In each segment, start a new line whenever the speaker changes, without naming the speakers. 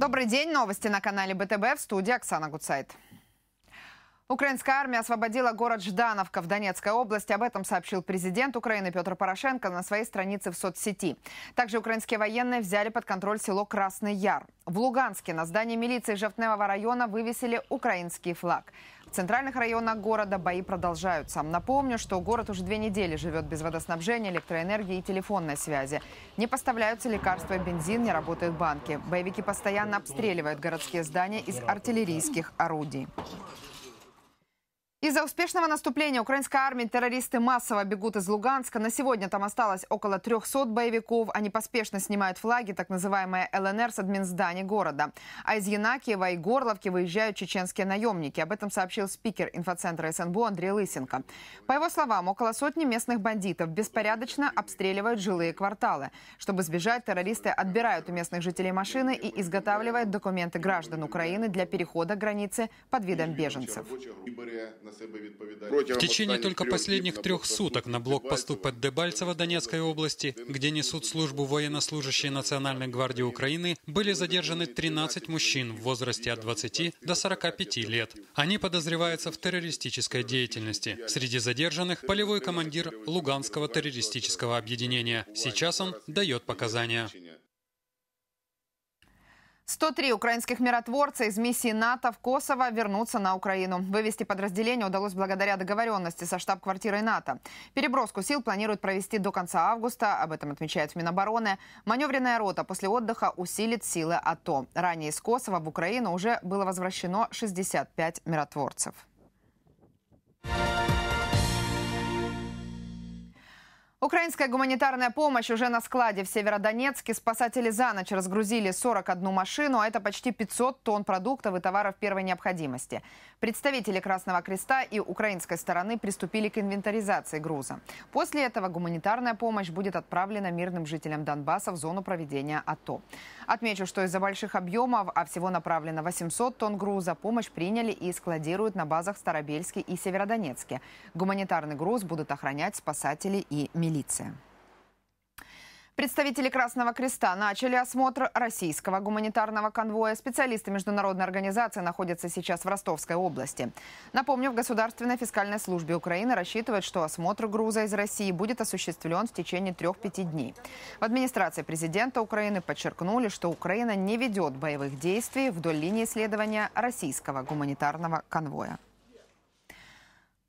Добрый день. Новости на канале БТБ. В студии Оксана Гуцайт. Украинская армия освободила город Ждановка в Донецкой области. Об этом сообщил президент Украины Петр Порошенко на своей странице в соцсети. Также украинские военные взяли под контроль село Красный Яр. В Луганске на здании милиции Жевтневого района вывесили украинский флаг. В центральных районах города бои продолжаются. Напомню, что город уже две недели живет без водоснабжения, электроэнергии и телефонной связи. Не поставляются лекарства и бензин, не работают банки. Боевики постоянно обстреливают городские здания из артиллерийских орудий. Из-за успешного наступления украинской армии террористы массово бегут из Луганска. На сегодня там осталось около 300 боевиков. Они поспешно снимают флаги, так называемые ЛНР, с админзданий города. А из Янакиева и Горловки выезжают чеченские наемники. Об этом сообщил спикер инфоцентра СНБУ Андрей Лысенко. По его словам, около сотни местных бандитов беспорядочно обстреливают жилые кварталы. Чтобы сбежать, террористы отбирают у местных жителей машины и изготавливают документы граждан Украины для перехода границы под видом беженцев. В течение только последних трех суток на блокпосту под Дебальцево Донецкой области, где несут службу военнослужащие Национальной гвардии Украины, были задержаны 13 мужчин в возрасте от 20 до 45 лет. Они подозреваются в террористической деятельности. Среди задержанных – полевой командир Луганского террористического объединения. Сейчас он дает показания. 103 украинских миротворца из миссии НАТО в Косово вернутся на Украину. Вывести подразделение удалось благодаря договоренности со штаб-квартирой НАТО. Переброску сил планируют провести до конца августа, об этом отмечает Минобороны. Маневренная рота после отдыха усилит силы АТО. Ранее из Косово в Украину уже было возвращено 65 миротворцев. Украинская гуманитарная помощь уже на складе в Северодонецке. Спасатели за ночь разгрузили 41 машину, а это почти 500 тонн продуктов и товаров первой необходимости. Представители Красного Креста и украинской стороны приступили к инвентаризации груза. После этого гуманитарная помощь будет отправлена мирным жителям Донбасса в зону проведения АТО. Отмечу, что из-за больших объемов, а всего направлено 800 тонн груза, помощь приняли и складируют на базах Старобельске и Северодонецке. Гуманитарный груз будут охранять спасатели и медицины милиция. Представители Красного Креста начали осмотр российского гуманитарного конвоя. Специалисты международной организации находятся сейчас в Ростовской области. Напомню, в Государственной фискальной службе Украины рассчитывают, что осмотр груза из России будет осуществлен в течение трех-пяти дней. В администрации президента Украины подчеркнули, что Украина не ведет боевых действий вдоль линии следования российского гуманитарного конвоя.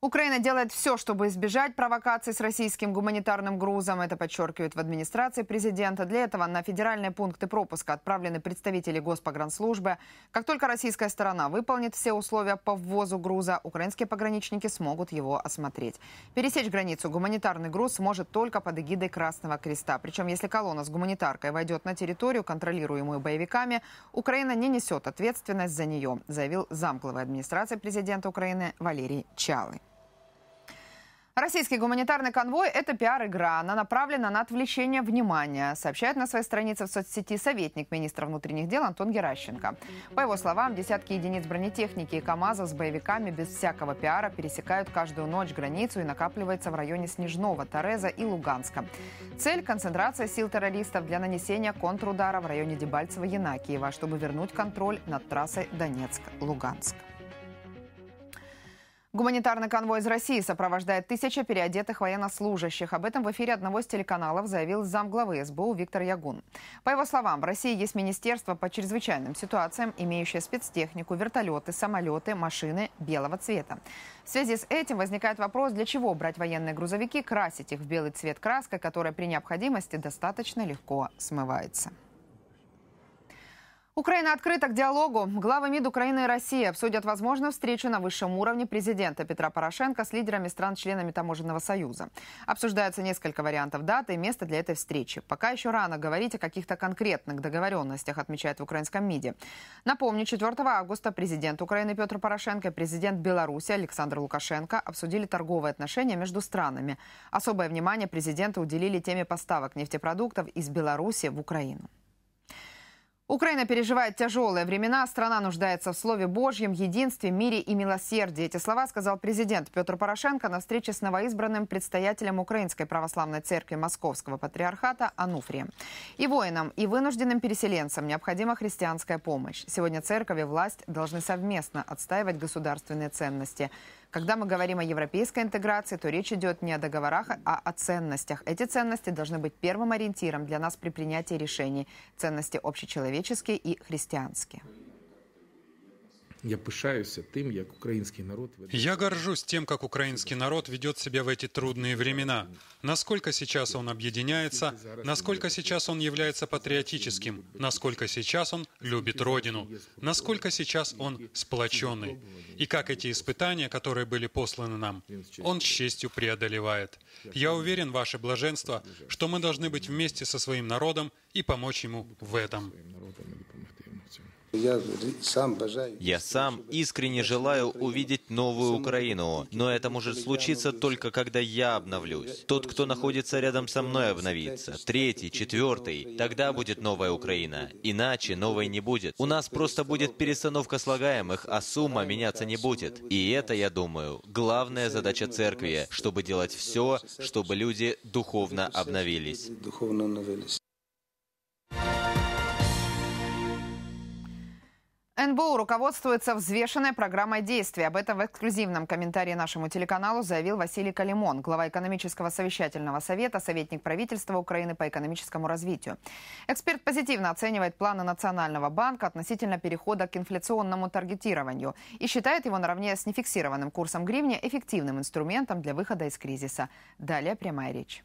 Украина делает все, чтобы избежать провокаций с российским гуманитарным грузом. Это подчеркивает в администрации президента. Для этого на федеральные пункты пропуска отправлены представители Госпогранслужбы. Как только российская сторона выполнит все условия по ввозу груза, украинские пограничники смогут его осмотреть. Пересечь границу гуманитарный груз может только под эгидой Красного Креста. Причем, если колонна с гуманитаркой войдет на территорию, контролируемую боевиками, Украина не несет ответственность за нее, заявил замглавы администрации президента Украины Валерий Чалы. Российский гуманитарный конвой – это пиар-игра. Она направлена на отвлечение внимания, сообщает на своей странице в соцсети советник министра внутренних дел Антон Геращенко. По его словам, десятки единиц бронетехники и КАМАЗов с боевиками без всякого пиара пересекают каждую ночь границу и накапливается в районе Снежного, Тореза и Луганска. Цель – концентрация сил террористов для нанесения контрудара в районе Дебальцева-Янакиева, чтобы вернуть контроль над трассой Донецк-Луганск. Гуманитарный конвой из России сопровождает тысяча переодетых военнослужащих. Об этом в эфире одного из телеканалов заявил замглавы СБУ Виктор Ягун. По его словам, в России есть министерство по чрезвычайным ситуациям, имеющее спецтехнику, вертолеты, самолеты, машины белого цвета. В связи с этим возникает вопрос, для чего брать военные грузовики, красить их в белый цвет краской, которая при необходимости достаточно легко смывается. Украина открыта к диалогу. Главы МИД Украины и России обсудят возможную встречу на высшем уровне президента Петра Порошенко с лидерами стран-членами Таможенного союза. Обсуждаются несколько вариантов даты и места для этой встречи. Пока еще рано говорить о каких-то конкретных договоренностях, отмечает в украинском МИДе. Напомню, 4 августа президент Украины Петр Порошенко и президент Беларуси Александр Лукашенко обсудили торговые отношения между странами. Особое внимание президента уделили теме поставок нефтепродуктов из Беларуси в Украину. Украина переживает тяжелые времена, страна нуждается в Слове Божьем, единстве, мире и милосердии. Эти слова сказал президент Петр Порошенко на встрече с новоизбранным предстоятелем Украинской православной церкви Московского патриархата Ануфрием. И воинам, и вынужденным переселенцам необходима христианская помощь. Сегодня церковь и власть должны совместно отстаивать государственные ценности – когда мы говорим о европейской интеграции, то речь идет не о договорах, а о ценностях. Эти ценности должны быть первым ориентиром для нас при принятии решений. Ценности общечеловеческие и христианские. Я пышаюсь тем, как украинский народ... Я горжусь тем, как украинский народ ведет себя в эти трудные времена. Насколько сейчас он объединяется, насколько сейчас он является патриотическим, насколько сейчас он любит Родину, насколько сейчас он сплоченный. И как эти испытания, которые были посланы нам, он с честью преодолевает. Я уверен, Ваше Блаженство, что мы должны быть вместе со своим народом и помочь ему в этом. Я сам искренне желаю увидеть новую Украину, но это может случиться только когда я обновлюсь. Тот, кто находится рядом со мной, обновится. Третий, четвертый. Тогда будет новая Украина. Иначе новой не будет. У нас просто будет перестановка слагаемых, а сумма меняться не будет. И это, я думаю, главная задача церкви, чтобы делать все, чтобы люди духовно обновились. НБУ руководствуется взвешенной программой действий. Об этом в эксклюзивном комментарии нашему телеканалу заявил Василий Калимон, глава экономического совещательного совета, советник правительства Украины по экономическому развитию. Эксперт позитивно оценивает планы Национального банка относительно перехода к инфляционному таргетированию и считает его наравне с нефиксированным курсом гривни эффективным инструментом для выхода из кризиса. Далее прямая речь.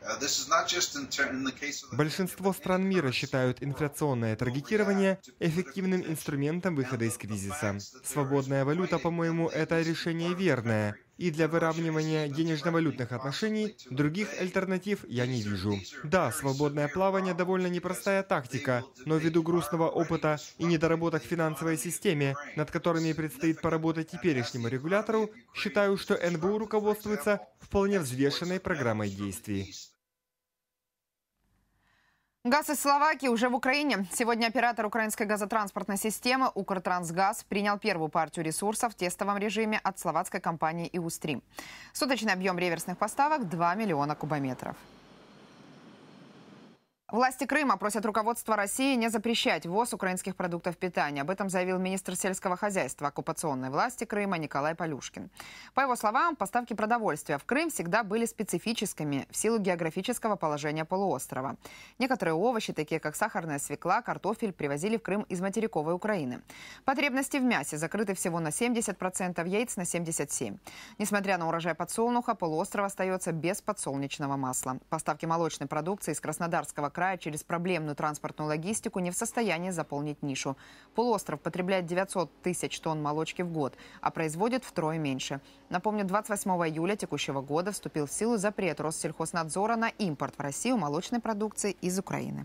Uh, Большинство стран мира считают инфляционное таргетирование эффективным инструментом выхода из кризиса. Свободная валюта, по-моему, это решение верное, и для выравнивания денежно-валютных отношений других альтернатив я не вижу. Да, свободное плавание довольно непростая тактика, но ввиду грустного опыта и недоработок в финансовой системе, над которыми предстоит поработать теперешнему регулятору, считаю, что НБУ руководствуется вполне взвешенной программой действий. Газ из Словакии уже в Украине. Сегодня оператор украинской газотранспортной системы «Укртрансгаз» принял первую партию ресурсов в тестовом режиме от словацкой компании «Иустрим». Суточный объем реверсных поставок – 2 миллиона кубометров. Власти Крыма просят руководство России не запрещать ввоз украинских продуктов питания. Об этом заявил министр сельского хозяйства оккупационной власти Крыма Николай Полюшкин. По его словам, поставки продовольствия в Крым всегда были специфическими в силу географического положения полуострова. Некоторые овощи, такие как сахарная свекла, картофель, привозили в Крым из материковой Украины. Потребности в мясе закрыты всего на 70%, яиц на 77%. Несмотря на урожай подсолнуха, полуостров остается без подсолнечного масла. Поставки молочной продукции из Краснодарского края через проблемную транспортную логистику не в состоянии заполнить нишу. Полуостров потребляет 900 тысяч тонн молочки в год, а производит втрое меньше. Напомню, 28 июля текущего года вступил в силу запрет Россельхознадзора на импорт в Россию молочной продукции из Украины.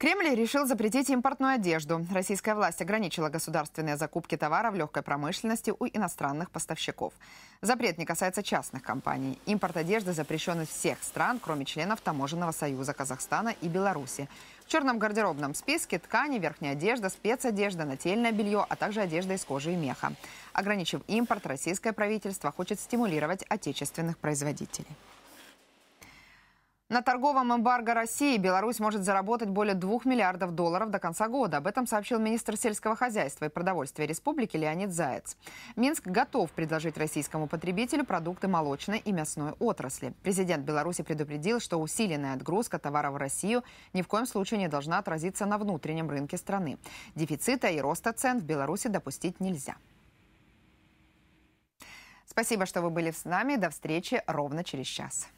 Кремль решил запретить импортную одежду. Российская власть ограничила государственные закупки товаров в легкой промышленности у иностранных поставщиков. Запрет не касается частных компаний. Импорт одежды запрещен из всех стран, кроме членов Таможенного союза Казахстана и Беларуси. В черном гардеробном списке ткани, верхняя одежда, спецодежда, нательное белье, а также одежда из кожи и меха. Ограничив импорт, российское правительство хочет стимулировать отечественных производителей. На торговом эмбарго России Беларусь может заработать более 2 миллиардов долларов до конца года. Об этом сообщил министр сельского хозяйства и продовольствия республики Леонид Заяц. Минск готов предложить российскому потребителю продукты молочной и мясной отрасли. Президент Беларуси предупредил, что усиленная отгрузка товаров в Россию ни в коем случае не должна отразиться на внутреннем рынке страны. Дефицита и роста цен в Беларуси допустить нельзя. Спасибо, что вы были с нами. До встречи ровно через час.